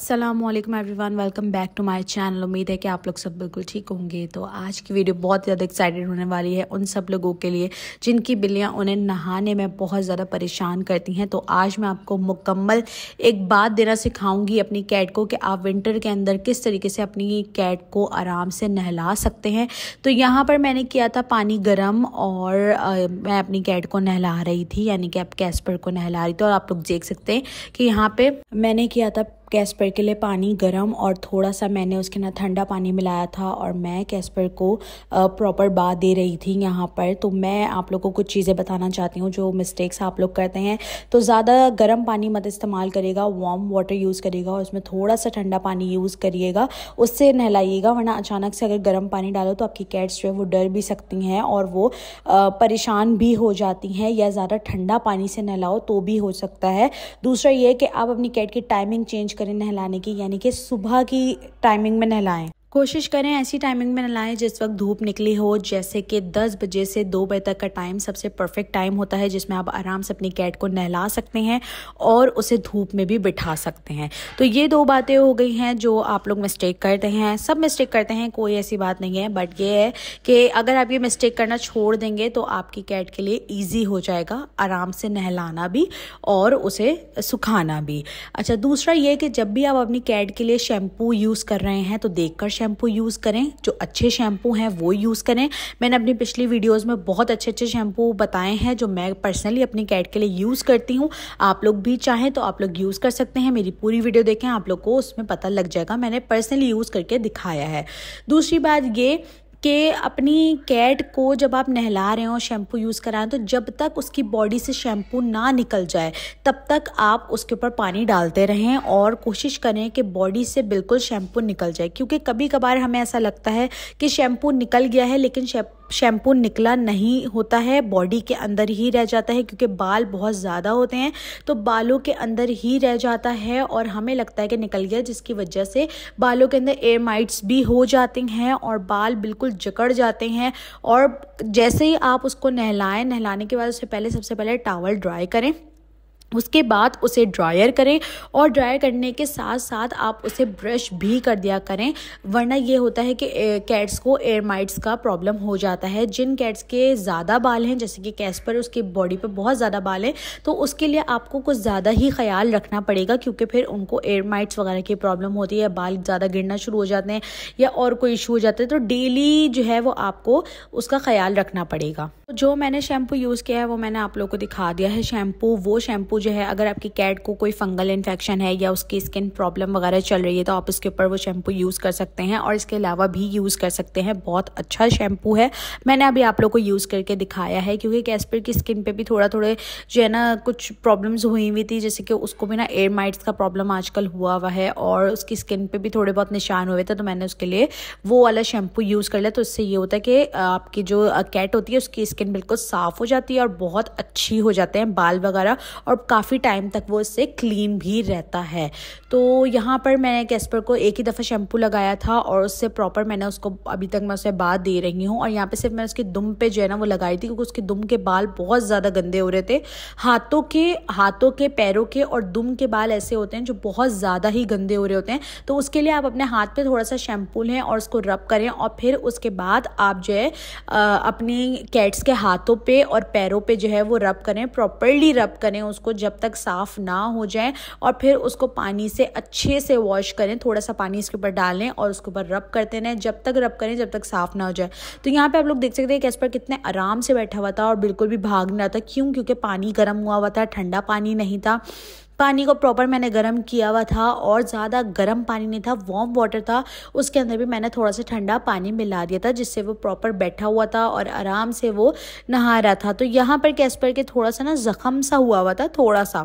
असलम वन welcome back to my channel उम्मीद है कि आप लोग सब बिल्कुल ठीक होंगे तो आज की वीडियो बहुत ज़्यादा एक्साइटेड होने वाली है उन सब लोगों के लिए जिनकी बिल्लियाँ उन्हें नहाने में बहुत ज़्यादा परेशान करती हैं तो आज मैं आपको मुकम्मल एक बात देना सिखाऊंगी अपनी कैट को कि आप विंटर के अंदर किस तरीके से अपनी कैट को आराम से नहला सकते हैं तो यहाँ पर मैंने किया था पानी गर्म और आ, मैं अपनी कैट को नहला रही थी यानी कि आप कैसपर को नहला रही थी और आप लोग देख सकते हैं कि यहाँ पर मैंने किया था कैस्पर के लिए पानी गर्म और थोड़ा सा मैंने उसके ना ठंडा पानी मिलाया था और मैं कैस्पर को प्रॉपर बात दे रही थी यहाँ पर तो मैं आप लोगों को कुछ चीज़ें बताना चाहती हूँ जो मिस्टेक्स आप लोग करते हैं तो ज़्यादा गर्म पानी मत इस्तेमाल करेगा वार्म वाटर यूज़ करेगा और उसमें थोड़ा सा ठंडा पानी यूज़ करिएगा उससे नहलाइएगा वरना अचानक से अगर गर्म पानी डालो तो आपकी कैट्स जो है वो डर भी सकती हैं और वो परेशान भी हो जाती हैं या ज़्यादा ठंडा पानी से नहलाओ तो भी हो सकता है दूसरा ये कि आप अपनी कैट की टाइमिंग चेंज करें नहलाने की यानी कि सुबह की टाइमिंग में नहलाएं कोशिश करें ऐसी टाइमिंग में नलाएं जिस वक्त धूप निकली हो जैसे कि 10 बजे से 2 बजे तक का टाइम सबसे परफेक्ट टाइम होता है जिसमें आप आराम से अपनी कैट को नहला सकते हैं और उसे धूप में भी बिठा सकते हैं तो ये दो बातें हो गई हैं जो आप लोग मिस्टेक करते हैं सब मिस्टेक करते हैं कोई ऐसी बात नहीं है बट ये है कि अगर आप ये मिस्टेक करना छोड़ देंगे तो आपकी कैट के लिए ईजी हो जाएगा आराम से नहलाना भी और उसे सुखाना भी अच्छा दूसरा ये कि जब भी आप अपनी कैट के लिए शैम्पू यूज़ कर रहे हैं तो देख कर शैम्पू यूज़ करें जो अच्छे शैम्पू हैं वो यूज़ करें मैंने अपनी पिछली वीडियोज़ में बहुत अच्छे अच्छे शैम्पू बताए हैं जो मैं पर्सनली अपनी कैट के लिए यूज़ करती हूँ आप लोग भी चाहें तो आप लोग यूज़ कर सकते हैं मेरी पूरी वीडियो देखें आप लोग को उसमें पता लग जाएगा मैंने पर्सनली यूज़ करके दिखाया है दूसरी बात ये कि अपनी कैट को जब आप नहला रहे हो शैम्पू यूज़ करा तो जब तक उसकी बॉडी से शैम्पू ना निकल जाए तब तक आप उसके ऊपर पानी डालते रहें और कोशिश करें कि बॉडी से बिल्कुल शैम्पू निकल जाए क्योंकि कभी कभार हमें ऐसा लगता है कि शैम्पू निकल गया है लेकिन शैम्पू शैम्पू निकला नहीं होता है बॉडी के अंदर ही रह जाता है क्योंकि बाल बहुत ज़्यादा होते हैं तो बालों के अंदर ही रह जाता है और हमें लगता है कि निकल गया जिसकी वजह से बालों के अंदर एयर माइट्स भी हो जाते हैं और बाल बिल्कुल जकड़ जाते हैं और जैसे ही आप उसको नहलाएं नहलाने के बाद उससे पहले सबसे पहले टावल ड्राई करें उसके बाद उसे ड्रायर करें और ड्रायर करने के साथ साथ आप उसे ब्रश भी कर दिया करें वरना ये होता है कि कैट्स को एयर माइट्स का प्रॉब्लम हो जाता है जिन कैट्स के ज़्यादा बाल हैं जैसे कि पर उसकी बॉडी पर बहुत ज़्यादा बाल हैं तो उसके लिए आपको कुछ ज़्यादा ही ख्याल रखना पड़ेगा क्योंकि फिर उनको एयर माइट्स वगैरह की प्रॉब्लम होती है बाल ज़्यादा गिरना शुरू हो जाते हैं या और कोई इशू हो जाता है तो डेली जो है वो आपको उसका ख्याल रखना पड़ेगा जो मैंने शैम्पू यूज़ किया है वो मैंने आप लोग को दिखा दिया है शैम्पू वो शैम्पू जो है अगर आपकी कैट को कोई फंगल इन्फेक्शन है या उसकी स्किन प्रॉब्लम वगैरह चल रही है तो आप उसके ऊपर वो शैम्पू यूज़ कर सकते हैं और इसके अलावा भी यूज़ कर सकते हैं बहुत अच्छा शैम्पू है मैंने अभी आप लोग को यूज़ करके दिखाया है क्योंकि कैसपिर की स्किन पर भी थोड़ा थोड़े जो है ना कुछ प्रॉब्लम्स हुई हुई थी जैसे कि उसको भी ना एयर माइट्स का प्रॉब्लम आजकल हुआ हुआ है और उसकी स्किन पर भी थोड़े बहुत निशान हुए थे तो मैंने उसके लिए वो वाला शैम्पू यूज़ कर लिया तो इससे ये होता है कि आपकी जो कैट होती है उसकी स्किन बिल्कुल साफ़ हो जाती है और बहुत अच्छी हो जाते हैं बाल वगैरह और काफ़ी टाइम तक वो इससे क्लीन भी रहता है तो यहाँ पर मैंने कैस्पर को एक ही दफ़ा शैम्पू लगाया था और उससे प्रॉपर मैंने उसको अभी तक मैं उसे बात दे रही हूँ और यहाँ पे सिर्फ मैं उसकी दुम पे जो है ना वो लगाई थी क्योंकि उसके दुम के बाल बहुत ज़्यादा गंदे हो रहे थे हाथों के हाथों के पैरों के और दुम के बाल ऐसे होते हैं जो बहुत ज़्यादा ही गंदे हो रहे होते हैं तो उसके लिए आप अपने हाथ पर थोड़ा सा शैम्पू लें और उसको रब करें और फिर उसके बाद आप जो है अपनी कैट्स के हाथों पर और पैरों पर जो है वो रब करें प्रॉपरली रब करें उसको जब तक साफ़ ना हो जाए और फिर उसको पानी से अच्छे से वॉश करें थोड़ा सा पानी इसके ऊपर डालें और उसके ऊपर रब करते रहें जब तक रब करें जब तक साफ़ ना हो जाए तो यहाँ पर आप लोग देख सकते हैं पर कितने आराम से बैठा हुआ था और बिल्कुल भी भाग नहीं रहा था क्यों क्योंकि पानी गर्म हुआ हुआ था ठंडा पानी नहीं था पानी को प्रॉपर मैंने गर्म किया हुआ था और ज़्यादा गर्म पानी नहीं था वार्म वाटर था उसके अंदर भी मैंने थोड़ा सा ठंडा पानी मिला दिया था जिससे वो प्रॉपर बैठा हुआ था और आराम से वो नहा रहा था तो यहाँ पर कैसपर के थोड़ा सा ना ज़ख़म सा हुआ हुआ था थोड़ा सा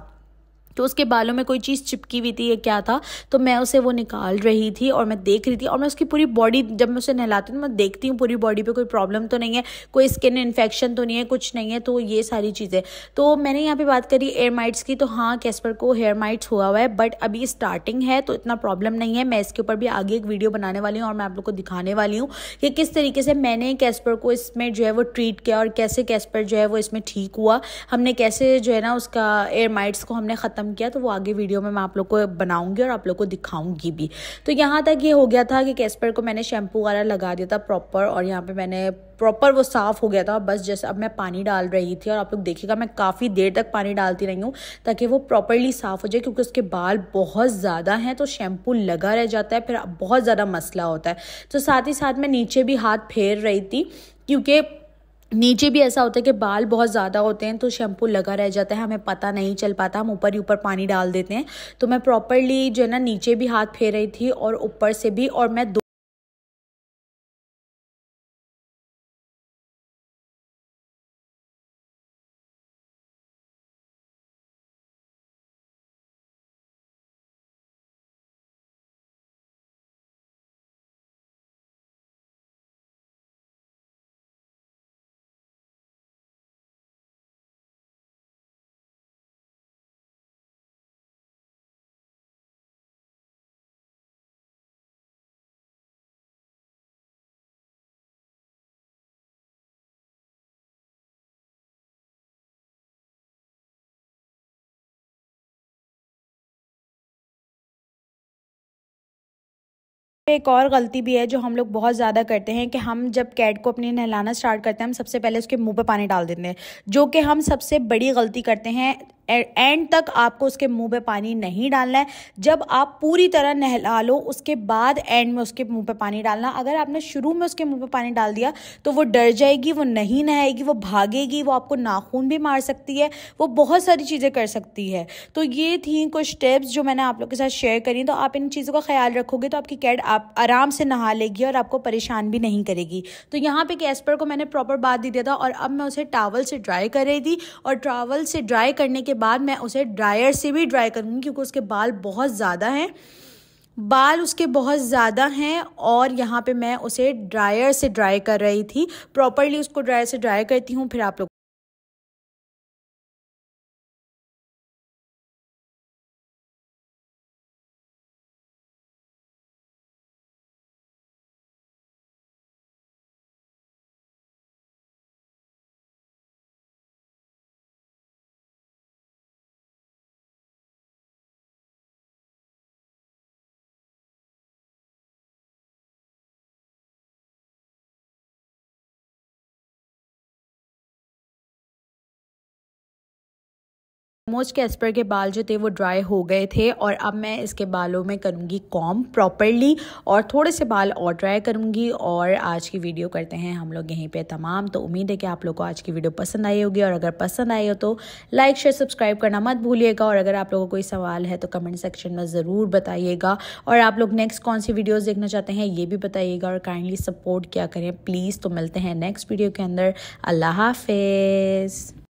तो उसके बालों में कोई चीज़ चिपकी हुई थी या क्या था तो मैं उसे वो निकाल रही थी और मैं देख रही थी और मैं उसकी पूरी बॉडी जब मैं उसे नहलाती हूँ तो मैं देखती हूँ पूरी बॉडी पे कोई प्रॉब्लम तो नहीं है कोई स्किन इन्फेक्शन तो नहीं है कुछ नहीं है तो ये सारी चीज़ें तो मैंने यहाँ पर बात करी एयर माइट्स की तो हाँ कैसपर को हेयर माइट्स हुआ हुआ है बट अभी स्टार्टिंग है तो इतना प्रॉब्लम नहीं है मैं इसके ऊपर भी आगे एक वीडियो बनाने वाली हूँ और मैं आप लोग को दिखाने वाली हूँ कि किस तरीके से मैंने कैसपर को इसमें जो है वो ट्रीट किया और कैसे कैसपर जो है वो इसमें ठीक हुआ हमने कैसे जो है ना उसका एयर माइट्स को हमने ख़त्म ख़त्म किया तो वो आगे वीडियो में मैं आप लोग को बनाऊंगी और आप लोग को दिखाऊंगी भी तो यहाँ तक ये हो गया था कि कैसपर को मैंने शैम्पू वगैरह लगा दिया था प्रॉपर और यहाँ पे मैंने प्रॉपर वो साफ़ हो गया था बस जैसे अब मैं पानी डाल रही थी और आप लोग देखिएगा मैं काफ़ी देर तक पानी डालती रही हूँ ताकि वो प्रॉपरली साफ़ हो जाए क्योंकि उसके बाल बहुत ज़्यादा हैं तो शैम्पू लगा रह जाता है फिर बहुत ज़्यादा मसला होता है तो साथ ही साथ मैं नीचे भी हाथ फेर रही थी क्योंकि नीचे भी ऐसा होता है कि बाल बहुत ज़्यादा होते हैं तो शैम्पू लगा रह जाता है हमें पता नहीं चल पाता हम ऊपर ही ऊपर पानी डाल देते हैं तो मैं प्रॉपरली जो है ना नीचे भी हाथ फेर रही थी और ऊपर से भी और मैं एक और गलती भी है जो हम लोग बहुत ज़्यादा करते हैं कि हम जब कैट को अपने नहलाना स्टार्ट करते हैं हम सबसे पहले उसके मुंह पे पानी डाल देते हैं जो कि हम सबसे बड़ी गलती करते हैं एंड तक आपको उसके मुंह पे पानी नहीं डालना है जब आप पूरी तरह नहला लो उसके बाद एंड में उसके मुंह पे पानी डालना अगर आपने शुरू में उसके मुंह पे पानी डाल दिया तो वो डर जाएगी वो नहीं नहाएगी वो भागेगी वो आपको नाखून भी मार सकती है वो बहुत सारी चीज़ें कर सकती है तो ये थी कुछ टिप्स जो मैंने आप लोग के साथ शेयर करी तो आप इन चीज़ों का ख्याल रखोगे तो आपकी कैड आप आप आराम से नहा लेगी और आपको परेशान भी नहीं करेगी तो यहाँ पे कैसपर को मैंने प्रॉपर बात दे दिया था और अब मैं उसे टावल से ड्राई कर रही थी और टावल से ड्राई करने के बाद मैं उसे ड्रायर से भी ड्राई करूँगी क्योंकि उसके बाल बहुत ज़्यादा हैं बाल उसके बहुत ज़्यादा हैं और यहाँ पे मैं उसे ड्रायर से ड्राई कर रही थी प्रॉपरली उसको ड्रायर से ड्राई करती हूँ फिर आप लोग ऑलमोस्ट कैस्पर के बाल जो थे वो ड्राई हो गए थे और अब मैं इसके बालों में करूँगी कॉम प्रॉपरली और थोड़े से बाल और ड्राई करूँगी और आज की वीडियो करते हैं हम लोग यहीं पे तमाम तो उम्मीद है कि आप लोग को आज की वीडियो पसंद आई होगी और अगर पसंद आई हो तो लाइक शेयर सब्सक्राइब करना मत भूलिएगा और अगर आप लोगों को कोई सवाल है तो कमेंट सेक्शन में ज़रूर बताइएगा और आप लोग नेक्स्ट कौन सी वीडियोज़ देखना चाहते हैं ये भी बताइएगा और काइंडली सपोर्ट क्या करें प्लीज़ तो मिलते हैं नेक्स्ट वीडियो के अंदर अल्लाह हाफिज़